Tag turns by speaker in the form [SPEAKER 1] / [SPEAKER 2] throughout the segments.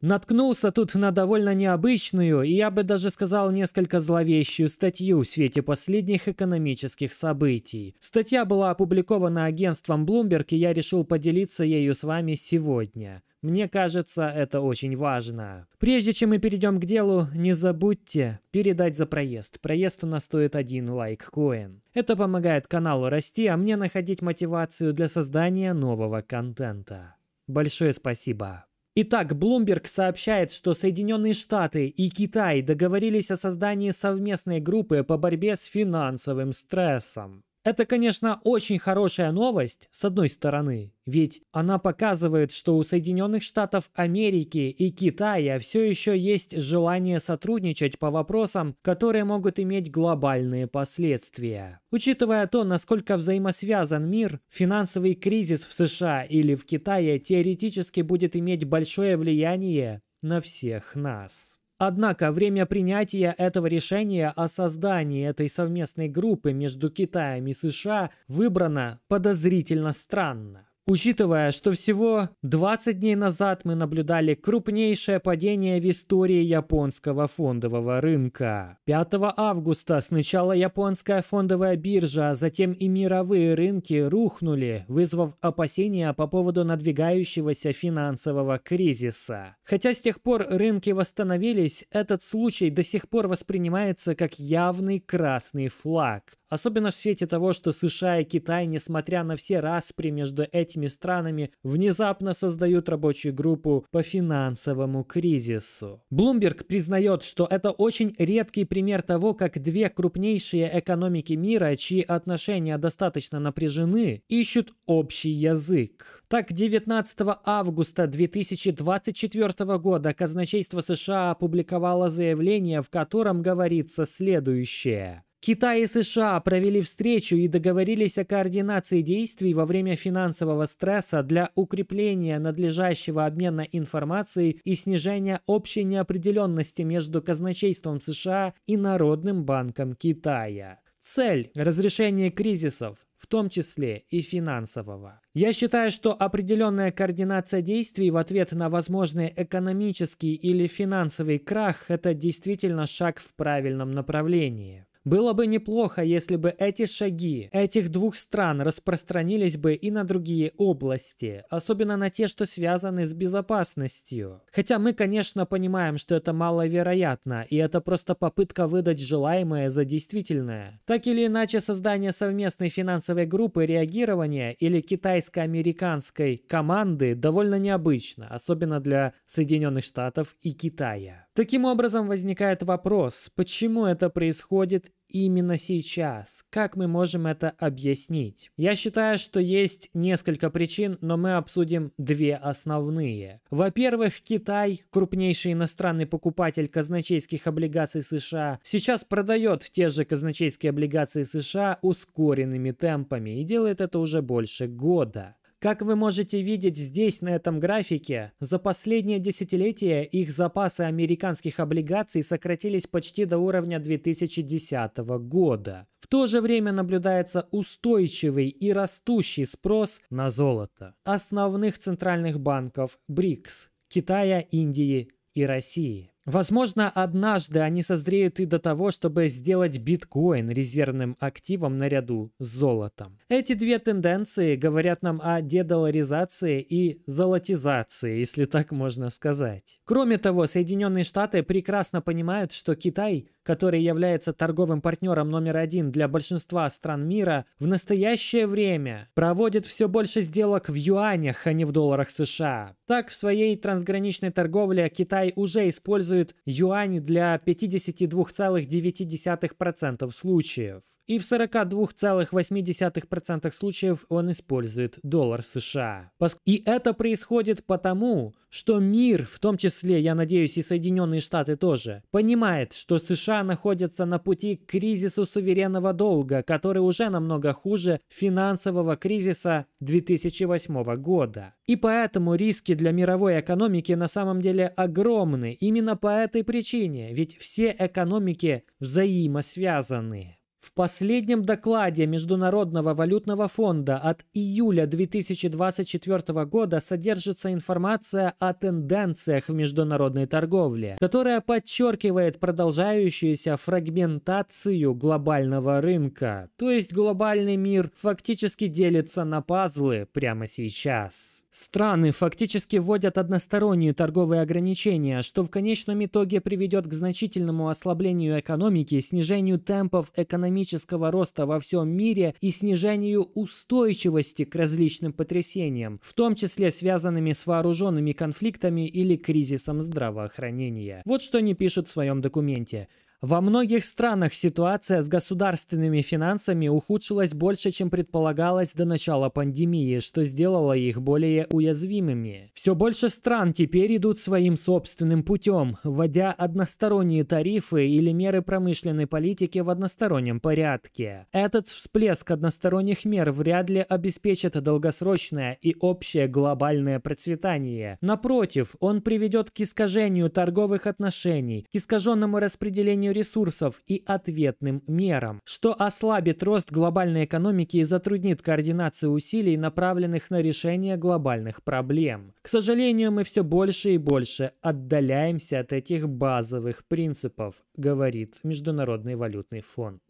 [SPEAKER 1] Наткнулся тут на довольно необычную и, я бы даже сказал, несколько зловещую статью в свете последних экономических событий. Статья была опубликована агентством Bloomberg, и я решил поделиться ею с вами сегодня. Мне кажется, это очень важно. Прежде чем мы перейдем к делу, не забудьте передать за проезд. Проезд у нас стоит один лайк-коин. Это помогает каналу расти, а мне находить мотивацию для создания нового контента. Большое спасибо. Итак, Bloomberg сообщает, что Соединенные Штаты и Китай договорились о создании совместной группы по борьбе с финансовым стрессом. Это, конечно, очень хорошая новость, с одной стороны, ведь она показывает, что у Соединенных Штатов Америки и Китая все еще есть желание сотрудничать по вопросам, которые могут иметь глобальные последствия. Учитывая то, насколько взаимосвязан мир, финансовый кризис в США или в Китае теоретически будет иметь большое влияние на всех нас. Однако время принятия этого решения о создании этой совместной группы между Китаем и США выбрано подозрительно странно. Учитывая, что всего 20 дней назад мы наблюдали крупнейшее падение в истории японского фондового рынка. 5 августа сначала японская фондовая биржа, а затем и мировые рынки рухнули, вызвав опасения по поводу надвигающегося финансового кризиса. Хотя с тех пор рынки восстановились, этот случай до сих пор воспринимается как явный красный флаг. Особенно в свете того, что США и Китай, несмотря на все распри между этими странами внезапно создают рабочую группу по финансовому кризису. Блумберг признает, что это очень редкий пример того, как две крупнейшие экономики мира, чьи отношения достаточно напряжены, ищут общий язык. Так, 19 августа 2024 года казначейство США опубликовало заявление, в котором говорится следующее. Китай и США провели встречу и договорились о координации действий во время финансового стресса для укрепления надлежащего обмена информацией и снижения общей неопределенности между казначейством США и Народным банком Китая. Цель – разрешение кризисов, в том числе и финансового. Я считаю, что определенная координация действий в ответ на возможный экономический или финансовый крах – это действительно шаг в правильном направлении. Было бы неплохо, если бы эти шаги этих двух стран распространились бы и на другие области, особенно на те, что связаны с безопасностью. Хотя мы, конечно, понимаем, что это маловероятно, и это просто попытка выдать желаемое за действительное. Так или иначе, создание совместной финансовой группы реагирования или китайско-американской команды довольно необычно, особенно для Соединенных Штатов и Китая. Таким образом возникает вопрос, почему это происходит именно сейчас? Как мы можем это объяснить? Я считаю, что есть несколько причин, но мы обсудим две основные. Во-первых, Китай, крупнейший иностранный покупатель казначейских облигаций США, сейчас продает те же казначейские облигации США ускоренными темпами и делает это уже больше года. Как вы можете видеть здесь, на этом графике, за последнее десятилетие их запасы американских облигаций сократились почти до уровня 2010 года. В то же время наблюдается устойчивый и растущий спрос на золото основных центральных банков БРИКС – Китая, Индии и России. Возможно, однажды они созреют и до того, чтобы сделать биткоин резервным активом наряду с золотом. Эти две тенденции говорят нам о дедоларизации и золотизации, если так можно сказать. Кроме того, Соединенные Штаты прекрасно понимают, что Китай – который является торговым партнером номер один для большинства стран мира, в настоящее время проводит все больше сделок в юанях, а не в долларах США. Так, в своей трансграничной торговле Китай уже использует юань для 52,9% случаев. И в 42,8% случаев он использует доллар США. И это происходит потому, что мир, в том числе, я надеюсь, и Соединенные Штаты тоже, понимает, что США США находятся на пути к кризису суверенного долга, который уже намного хуже финансового кризиса 2008 года. И поэтому риски для мировой экономики на самом деле огромны именно по этой причине, ведь все экономики взаимосвязаны. В последнем докладе Международного валютного фонда от июля 2024 года содержится информация о тенденциях в международной торговле, которая подчеркивает продолжающуюся фрагментацию глобального рынка. То есть глобальный мир фактически делится на пазлы прямо сейчас. Страны фактически вводят односторонние торговые ограничения, что в конечном итоге приведет к значительному ослаблению экономики, снижению темпов экономического роста во всем мире и снижению устойчивости к различным потрясениям, в том числе связанными с вооруженными конфликтами или кризисом здравоохранения. Вот что они пишут в своем документе. Во многих странах ситуация с государственными финансами ухудшилась больше, чем предполагалось до начала пандемии, что сделало их более уязвимыми. Все больше стран теперь идут своим собственным путем, вводя односторонние тарифы или меры промышленной политики в одностороннем порядке. Этот всплеск односторонних мер вряд ли обеспечит долгосрочное и общее глобальное процветание. Напротив, он приведет к искажению торговых отношений, к искаженному распределению сжиганию ресурсов и ответным мерам, что ослабит рост глобальной экономики и затруднит координацию усилий, направленных на решение глобальных проблем. К сожалению, мы все больше и больше отдаляемся от этих базовых принципов, говорит Международный валютный фонд.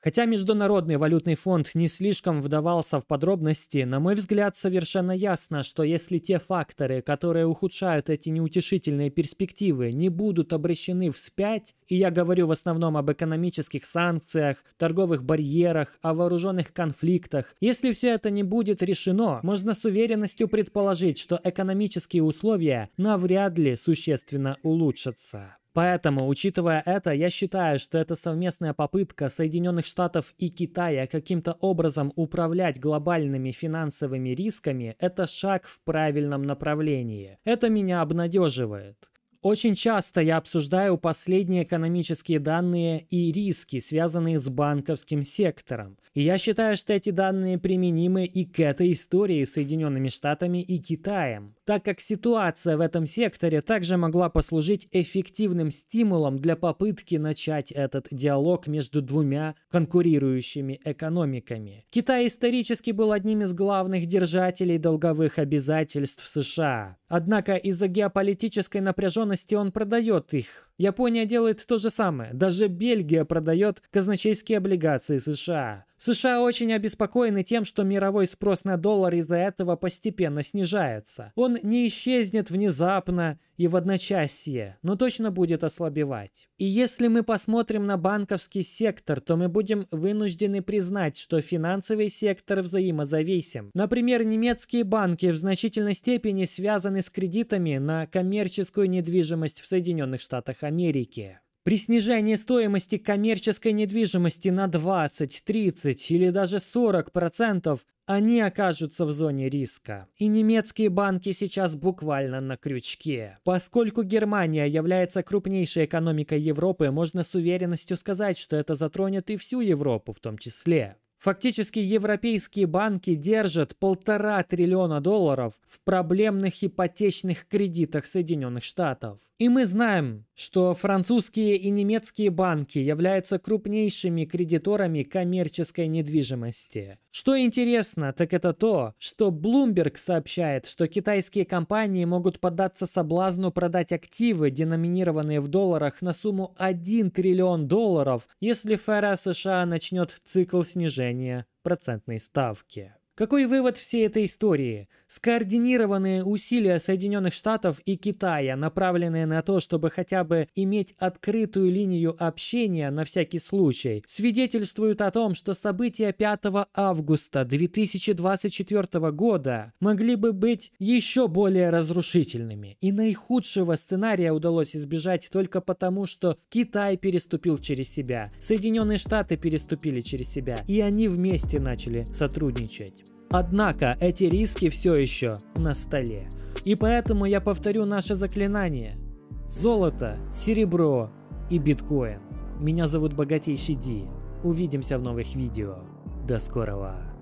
[SPEAKER 1] Хотя Международный валютный фонд не слишком вдавался в подробности, на мой взгляд, совершенно ясно, что если те факторы, которые ухудшают эти неутешительные перспективы, не будут обращены вспять, и я говорю в основном об экономических санкциях, торговых барьерах, о вооруженных конфликтах, если все это не будет решено, можно с уверенностью предположить, что экономические условия навряд ли существенно улучшатся. Поэтому, учитывая это, я считаю, что это совместная попытка Соединенных Штатов и Китая каким-то образом управлять глобальными финансовыми рисками – это шаг в правильном направлении. Это меня обнадеживает. Очень часто я обсуждаю последние экономические данные и риски, связанные с банковским сектором. И я считаю, что эти данные применимы и к этой истории с Соединенными Штатами и Китаем так как ситуация в этом секторе также могла послужить эффективным стимулом для попытки начать этот диалог между двумя конкурирующими экономиками. Китай исторически был одним из главных держателей долговых обязательств США. Однако из-за геополитической напряженности он продает их. Япония делает то же самое. Даже Бельгия продает казначейские облигации США. США очень обеспокоены тем, что мировой спрос на доллар из-за этого постепенно снижается. Он не исчезнет внезапно и в одночасье, но точно будет ослабевать. И если мы посмотрим на банковский сектор, то мы будем вынуждены признать, что финансовый сектор взаимозависим. Например, немецкие банки в значительной степени связаны с кредитами на коммерческую недвижимость в Соединенных Штатах Америки. При снижении стоимости коммерческой недвижимости на 20, 30 или даже 40% они окажутся в зоне риска. И немецкие банки сейчас буквально на крючке. Поскольку Германия является крупнейшей экономикой Европы, можно с уверенностью сказать, что это затронет и всю Европу в том числе. Фактически европейские банки держат полтора триллиона долларов в проблемных ипотечных кредитах Соединенных Штатов. И мы знаем, что французские и немецкие банки являются крупнейшими кредиторами коммерческой недвижимости. Что интересно, так это то, что Bloomberg сообщает, что китайские компании могут поддаться соблазну продать активы, деноминированные в долларах, на сумму 1 триллион долларов, если ФРС США начнет цикл снижения снижение процентной ставки. Какой вывод всей этой истории? Скоординированные усилия Соединенных Штатов и Китая, направленные на то, чтобы хотя бы иметь открытую линию общения на всякий случай, свидетельствуют о том, что события 5 августа 2024 года могли бы быть еще более разрушительными. И наихудшего сценария удалось избежать только потому, что Китай переступил через себя, Соединенные Штаты переступили через себя, и они вместе начали сотрудничать. Однако эти риски все еще на столе. И поэтому я повторю наше заклинание. Золото, серебро и биткоин. Меня зовут Богатейший Ди. Увидимся в новых видео. До скорого.